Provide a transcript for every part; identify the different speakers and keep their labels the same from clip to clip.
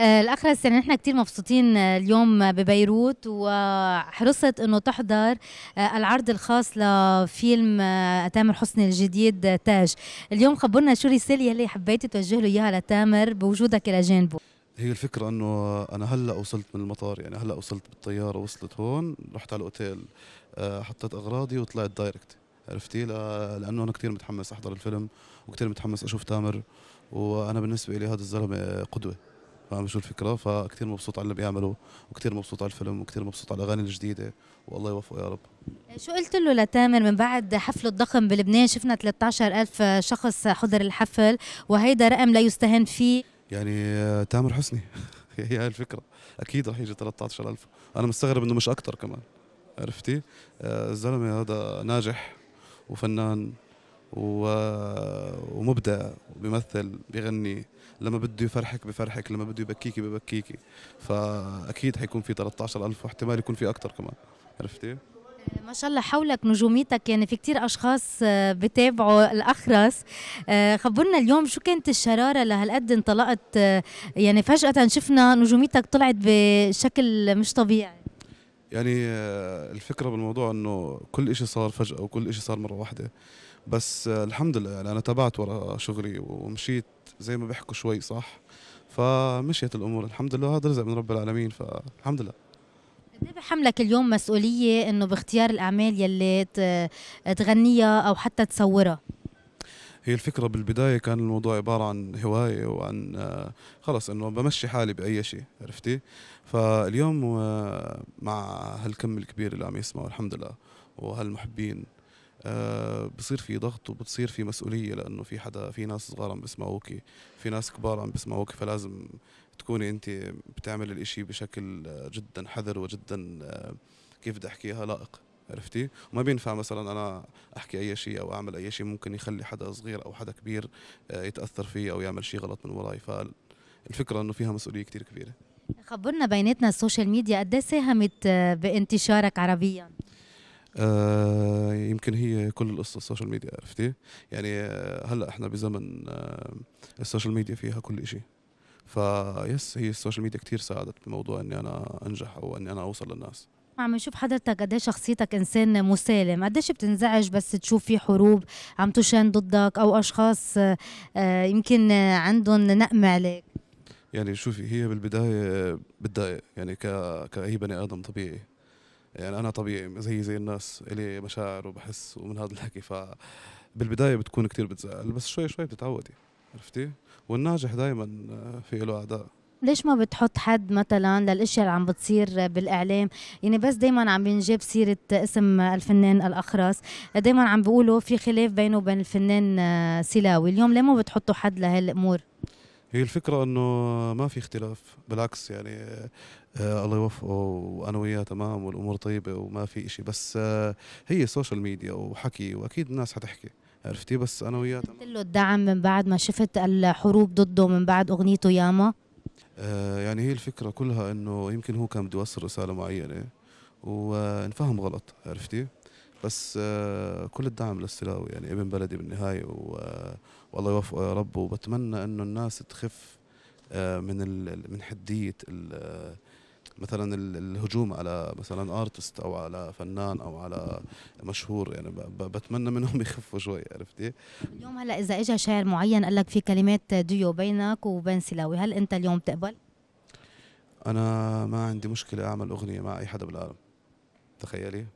Speaker 1: الأخرة آه، السنة نحن كثير مبسوطين آه، اليوم ببيروت وحرصت أنه تحضر آه، العرض الخاص لفيلم تامر حسني الجديد تاج اليوم خبرنا شو الرسالة اللي حبيتي توجه له إياها لتامر بوجودك إلى جانبه
Speaker 2: هي الفكرة انه انا هلا وصلت من المطار يعني هلا وصلت بالطيارة وصلت هون رحت على الاوتيل حطيت اغراضي وطلعت دايركت عرفتي لانه انا كثير متحمس احضر الفيلم وكثير متحمس اشوف تامر وانا بالنسبة لي هذا الزلمة قدوة فاهم شو الفكره فكتير مبسوط على اللي بيعمله وكتير مبسوط على الفيلم وكتير مبسوط على الاغاني الجديده والله يوفقه يا رب
Speaker 1: آه، شو قلت له لتامر من بعد حفله الضخم بلبنان شفنا 13000 شخص حضر الحفل وهيدا رقم لا يستهان فيه
Speaker 2: يعني آه، تامر حسني هي هاي الفكره اكيد رح يجي 13000 انا مستغرب انه مش اكثر كمان عرفتي آه، الزلمه هذا ناجح وفنان ومبدع بيمثل بيغني لما بده يفرحك بفرحك لما بده يبكيكي ببكيكي فاكيد حيكون في 13000 واحتمال يكون في اكثر كمان عرفتي آه،
Speaker 1: ما شاء الله حولك نجوميتك يعني في كتير أشخاص آه، بتابعوا الأخرس آه، خبرنا اليوم شو كانت الشرارة لهالقد انطلقت يعني فجأة شفنا نجوميتك طلعت بشكل مش طبيعي
Speaker 2: يعني الفكرة بالموضوع أنه كل شيء صار فجأة وكل شيء صار مرة واحدة بس الحمد لله يعني انا تابعت ورا شغلي ومشيت زي ما بيحكوا شوي صح فمشيت الامور الحمد لله هذا رزق من رب العالمين فالحمد لله
Speaker 1: قد إيه بحملك اليوم مسؤوليه انه باختيار الاعمال يلي تغنيها او حتى تصورها
Speaker 2: هي الفكره بالبدايه كان الموضوع عباره عن هوايه وعن خلص انه بمشي حالي باي شيء عرفتي فاليوم مع هالكم الكبير اللي عم يسمعوا الحمد لله وهالمحبين آه بصير في ضغط وبتصير في مسؤوليه لانه في حدا في ناس صغار عم بسمعوك في ناس كبار عم بسمعوك فلازم تكوني انت بتعمل الاشي بشكل آه، جدا حذر وجدا آه كيف بدي احكيها لائق عرفتي وما بينفع مثلا انا احكي اي شيء او اعمل اي شيء ممكن يخلي حدا صغير او حدا كبير آه، يتاثر فيه او يعمل شيء غلط من وراي فالفكره انه فيها مسؤوليه كثير كبيره
Speaker 1: خبرنا بيناتنا السوشيال ميديا قد إيه ساهمت آه، بانتشارك عربيا
Speaker 2: آه يمكن هي كل القصه السوشيال ميديا عرفتي يعني آه، هلا احنا بزمن آه السوشيال ميديا فيها كل شيء فيس هي السوشيال ميديا كتير ساعدت بموضوع اني انا انجح او اني انا اوصل للناس
Speaker 1: عم نشوف حضرتك قديش شخصيتك انسان مسالم قديش بتنزعج بس تشوف في حروب عم تشان ضدك او اشخاص آه يمكن عندهم نقمه عليك
Speaker 2: يعني شوفي هي بالبدايه بتضايق يعني ك كاي بني ادم طبيعي يعني انا طبيعي زي زي الناس الي مشاعر وبحس ومن هذا الحكي ف بالبدايه بتكون كتير بتزعل بس شوي شوي بتتعودي عرفتي والناجح دائما آه، في له اعداء
Speaker 1: ليش ما بتحط حد مثلا للاشياء اللي عم بتصير بالاعلام يعني بس دائما عم بينجاب سيره اسم الفنان الاخرس دائما عم بيقولوا في خلاف بينه وبين الفنان آه، سيلاوي اليوم ليه ما بتحطوا حد لهالامور
Speaker 2: هي الفكرة انه ما في اختلاف بالعكس يعني آه الله يوفقه وانا وياه تمام والامور طيبة وما في اشي بس آه هي سوشيال ميديا وحكي واكيد الناس حتحكي عرفتي بس انا وياه تمام
Speaker 1: له الدعم من بعد ما شفت الحروب ضده من بعد اغنيته ياما
Speaker 2: آه يعني هي الفكرة كلها انه يمكن هو كان بده يوصل رسالة معينة وانفهم غلط عرفتي؟ بس آه، كل الدعم للسلاوي يعني ابن بلدي بالنهايه آه، والله يوفقه يا رب وبتمنى انه الناس تخف آه، من من حديه مثلا الهجوم على مثلا ارتست او على فنان او على مشهور يعني بتمنى منهم يخفوا شوي عرفتي اليوم
Speaker 1: هلا اذا اجى شاعر معين قال لك في كلمات ديو بينك وبين سلاوي هل انت اليوم تقبل
Speaker 2: انا ما عندي مشكله اعمل اغنيه مع اي حدا بالعالم تخيلي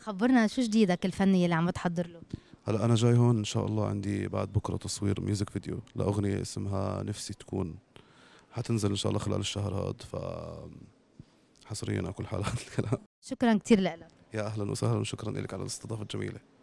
Speaker 1: خبرنا شو جديدك الفني اللي عم بتحضر له
Speaker 2: هلا انا جاي هون ان شاء الله عندي بعد بكره تصوير ميوزك فيديو لاغنيه اسمها نفسي تكون حتنزل ان شاء الله خلال الشهر هاد ف حصريا اكل حلقات الكلام
Speaker 1: شكرا كثير لك
Speaker 2: يا اهلا وسهلا وشكرا لك على الاستضافه الجميله